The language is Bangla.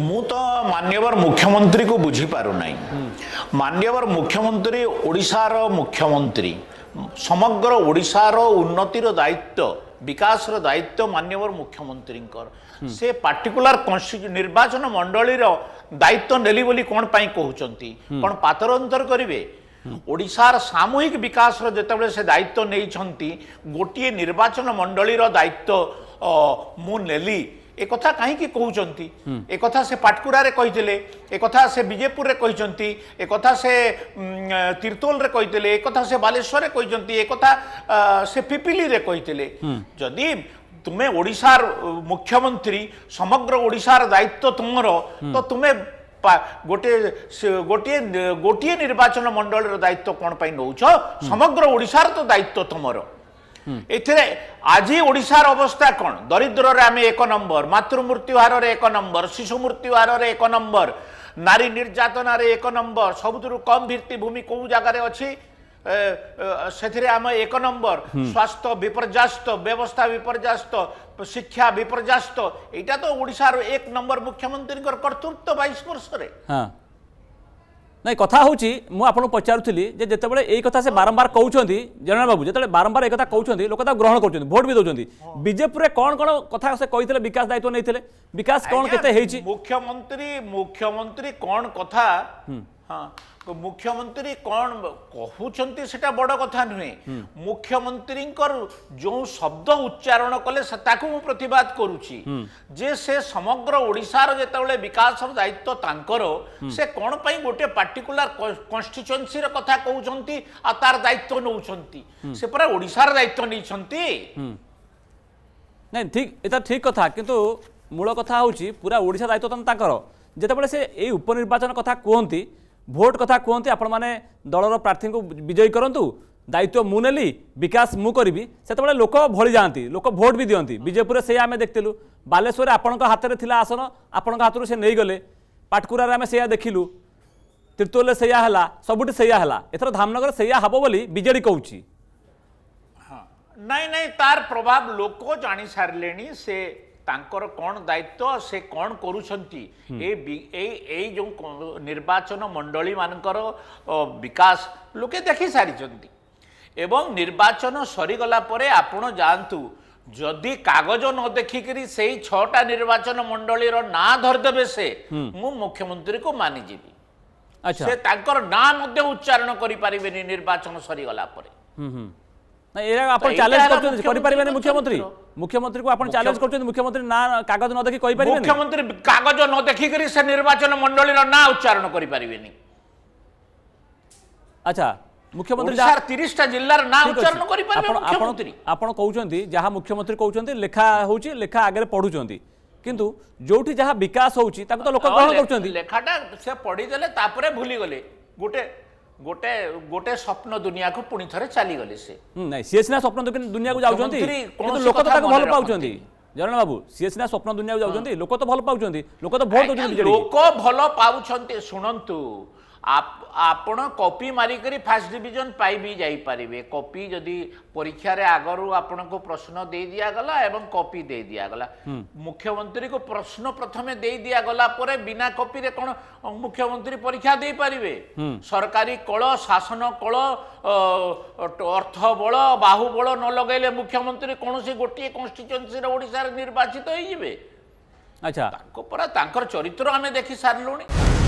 ମୁଁ ତ ମାନ୍ୟବର ମୁଖ୍ୟମନ୍ତ୍ରୀକୁ ବୁଝିପାରୁନାହିଁ ମାନ୍ୟବର ମୁଖ୍ୟମନ୍ତ୍ରୀ ଓଡ଼ିଶାର ମୁଖ୍ୟମନ୍ତ୍ରୀ ସମଗ୍ର ଓଡ଼ିଶାର ଉନ୍ନତିର ଦାୟିତ୍ୱ ବିକାଶର ଦାୟିତ୍ୱ ମାନ୍ୟବର ମୁଖ୍ୟମନ୍ତ୍ରୀଙ୍କର ସେ ପାର୍ଟିକୁଲାର ନିର୍ବାଚନ ମଣ୍ଡଳୀର ଦାୟିତ୍ୱ ନେଲି ବୋଲି କ'ଣ ପାଇଁ କହୁଛନ୍ତି କ'ଣ ପାତରଅନ୍ତର କରିବେ ଓଡ଼ିଶାର ସାମୁହିକ ବିକାଶର ଯେତେବେଳେ ସେ ଦାୟିତ୍ୱ ନେଇଛନ୍ତି ଗୋଟିଏ ନିର୍ବାଚନ ମଣ୍ଡଳୀର ଦାୟିତ୍ୱ ମୁଁ ନେଲି ଏକଥା କାହିଁକି କହୁଛନ୍ତି ଏକଥା ସେ ପାଟକୁରାରେ କହିଥିଲେ ଏକଥା ସେ ବିଜେପୁରରେ କହିଛନ୍ତି ଏକଥା ସେ ତିର୍ତୋଲରେ କହିଥିଲେ ଏକଥା ସେ ବାଲେଶ୍ୱରରେ କହିଛନ୍ତି ଏକଥା ସେ ପିପିଲିରେ କହିଥିଲେ ଯଦି ତୁମେ ଓଡ଼ିଶାର ମୁଖ୍ୟମନ୍ତ୍ରୀ ସମଗ୍ର ଓଡ଼ିଶାର ଦାୟିତ୍ୱ ତୁମର ତ ତୁମେ ଗୋଟିଏ ଗୋଟିଏ ଗୋଟିଏ ନିର୍ବାଚନ ମଣ୍ଡଳୀର ଦାୟିତ୍ୱ କ'ଣ ପାଇଁ ନେଉଛ ସମଗ୍ର ଓଡ଼ିଶାର ତ ଦାୟିତ୍ୱ ତୁମର ଏଥିରେ ଆଜି ଓଡ଼ିଶାର ଅବସ୍ଥା କ'ଣ ଦରିଦ୍ରରେ ଆମେ ଏକ ନମ୍ବର ମାତୃମୃତ୍ୟୁ ହାରରେ ଏକ ନମ୍ବର ଶିଶୁ ମୃତ୍ୟୁ ହାରରେ ଏକ ନମ୍ବର ନାରୀ ନିର୍ଯାତନାରେ ଏକ ନମ୍ବର ସବୁଥିରୁ କମ୍ ଭିତ୍ତିଭୂମି କେଉଁ ଜାଗାରେ ଅଛି ସେଥିରେ ଆମେ ଏକ ନମ୍ବର ସ୍ୱାସ୍ଥ୍ୟ ବିପର୍ଯ୍ୟାସ୍ତ ବ୍ୟବସ୍ଥା ବିପର୍ଯ୍ୟାସ୍ତ ଶିକ୍ଷା ବିପର୍ଯ୍ୟାସ୍ତ ଏଇଟା ତ ଓଡ଼ିଶାର ଏକ ନମ୍ବର ମୁଖ୍ୟମନ୍ତ୍ରୀଙ୍କର କର୍ତ୍ତୃତ୍ୱ ବାଇଶ ବର୍ଷରେ ନାଇଁ କଥା ହେଉଛି ମୁଁ ଆପଣଙ୍କୁ ପଚାରୁଥିଲି ଯେ ଯେତେବେଳେ ଏଇ କଥା ସେ ବାରମ୍ବାର କହୁଛନ୍ତି ଜେନେରାଲ ବାବୁ ଯେତେବେଳେ ବାରମ୍ବାର ଏକଥା କହୁଛନ୍ତି ଲୋକ ତାକୁ ଗ୍ରହଣ କରୁଛନ୍ତି ଭୋଟ ବି ଦେଉଛନ୍ତି ବିଜେପିରେ କ'ଣ କ'ଣ କଥା ସେ କହିଥିଲେ ବିକାଶ ଦାୟିତ୍ୱ ନେଇଥିଲେ ବିକାଶ କ'ଣ କେତେ ହେଇଛି ମୁଖ୍ୟମନ୍ତ୍ରୀ ମୁଖ୍ୟମନ୍ତ୍ରୀ କ'ଣ କଥା ହଁ ମୁଖ୍ୟମନ୍ତ୍ରୀ କ'ଣ କହୁଛନ୍ତି ସେଟା ବଡ଼ କଥା ନୁହେଁ ମୁଖ୍ୟମନ୍ତ୍ରୀଙ୍କର ଯେଉଁ ଶବ୍ଦ ଉଚ୍ଚାରଣ କଲେ ତାକୁ ମୁଁ ପ୍ରତିବାଦ କରୁଛି ଯେ ସେ ସମଗ୍ର ଓଡ଼ିଶାର ଯେତେବେଳେ ବିକାଶର ଦାୟିତ୍ୱ ତାଙ୍କର ସେ କ'ଣ ପାଇଁ ଗୋଟିଏ ପାର୍ଟିକୁଲାର କନଷ୍ଟିଚୁଏନ୍ସିର କଥା କହୁଛନ୍ତି ଆଉ ତାର ଦାୟିତ୍ୱ ନେଉଛନ୍ତି ସେ ପରା ଓଡ଼ିଶାର ଦାୟିତ୍ୱ ନେଇଛନ୍ତି ନାଇଁ ଠିକ ଏଇଟା ଠିକ କଥା କିନ୍ତୁ ମୂଳ କଥା ହେଉଛି ପୁରା ଓଡ଼ିଶା ଦାୟିତ୍ୱ ତାଙ୍କର ଯେତେବେଳେ ସେ ଏଇ ଉପନିର୍ବାଚନ କଥା କୁହନ୍ତି ভোট কথা কুহতি আপনার দলর প্রার্থী বিজয়ী করতু দায়িত্ব মু নেলি বিকাশ মু করবি সেতবে লোক ভরি যাতে লোক ভোট বি দিকে বিজেপুরে সেই আমি দেখলু বালেশ্বরের আপনার হাতের লা আসন আপনার হাতর সে নেইগলে পাটকুরার আমি সেইয়া দেখিলু ত্রিতোলে সেইয়া হলা সবুটি সেইয়া হলা এথর ধামনগর সেইয়া হব বলে বিজেডি কৌছি হ্যাঁ নাই নাই তার প্রভাব লোক জানি সারে সে ତାଙ୍କର କ'ଣ ଦାୟିତ୍ୱ ସେ କ'ଣ କରୁଛନ୍ତି ଏ ଏଇ ଯେଉଁ ନିର୍ବାଚନ ମଣ୍ଡଳୀମାନଙ୍କର ବିକାଶ ଲୋକେ ଦେଖି ସାରିଛନ୍ତି ଏବଂ ନିର୍ବାଚନ ସରିଗଲା ପରେ ଆପଣ ଯାଆନ୍ତୁ ଯଦି କାଗଜ ନ ଦେଖିକିରି ସେଇ ଛଅଟା ନିର୍ବାଚନ ମଣ୍ଡଳୀର ନାଁ ଧରିଦେବେ ସେ ମୁଁ ମୁଖ୍ୟମନ୍ତ୍ରୀକୁ ମାନିଯିବି ସେ ତାଙ୍କର ନାଁ ମଧ୍ୟ ଉଚ୍ଚାରଣ କରିପାରିବେନି ନିର୍ବାଚନ ସରିଗଲା ପରେ মুখ্যমন্ত্রী মুখ্যমন্ত্রী চ্যালেঞ্জ করছেন মুখ্যমন্ত্রী না কাগজ ন দেখি কই পারিবেন মুখ্যমন্ত্রী কাগজ ন দেখি করি সে নির্বাচন মণ্ডলীর না উচ্চারণ করি পারিবেনি আচ্ছা মুখ্যমন্ত্রী স্যার 30টা জেলার না উচ্চারণ করি পারবে মুখ্যমন্ত্রী আপন কହୁଛନ୍ତି যাহা মুখ্যমন্ত্রী কହୁଛନ୍ତି লেখা হউছি লেখা আগে পড়ুଛନ୍ତି কিন্তু যোটি যাহা বিকাশ হউছি তাকে তো লোক গ্রহণ করছেন লেখাটা সে পড়ি দেলে তারপরে গোটে ଗୋଟେ ଗୋଟେ ସ୍ୱପ୍ନ ଦୁନିଆକୁ ପୁଣି ଥରେ ଚାଲିଗଲେ ସେ ନାଇଁ ସିଏ ସିନା ସ୍ୱପ୍ନ ଦୁନିଆକୁ ଯାଉଛନ୍ତି କିନ୍ତୁ ଲୋକ ତ ତାକୁ ଭଲ ପାଉଛନ୍ତି ଜରଣ ବାବୁ ସିଏ ସିନା ସ୍ୱପ୍ନ ଦୁନିଆକୁ ଯାଉଛନ୍ତି ଲୋକ ତ ଭଲ ପାଉଛନ୍ତି ଲୋକ ତ ଭୋଟ ଦେଉଛନ୍ତି ଲୋକ ଭଲ ପାଉଛନ୍ତି ଶୁଣନ୍ତୁ আপন কপি মারিকি ফার্স্ট ডিভিজন পাইবি যাইপারে কপি যদি পরীক্ষার আগর আপনার প্রশ্ন দিয়ে দিয়াগলা এবং কপি দিয়ে দিয়াগলা মুখ্যমন্ত্রী কু প্রশ্ন প্রথমে দিয়ে দিয়াগলা পরে বিনা কপিরে কোন মুখ্যমন্ত্রী পরীক্ষা দিয়ে পারিবে সরকারি কল শাসন কল অর্থ বল বাহু বল ন লগাইলে মুখ্যমন্ত্রী কোণী গোটিয়ে কনস্টিচুয়েন্সি ওড়িশার নির্বাচিত হয়ে যাবে আচ্ছা তাঙ্ক পরা তাঙ্কর চরিত্র আমি দেখি সারলুনি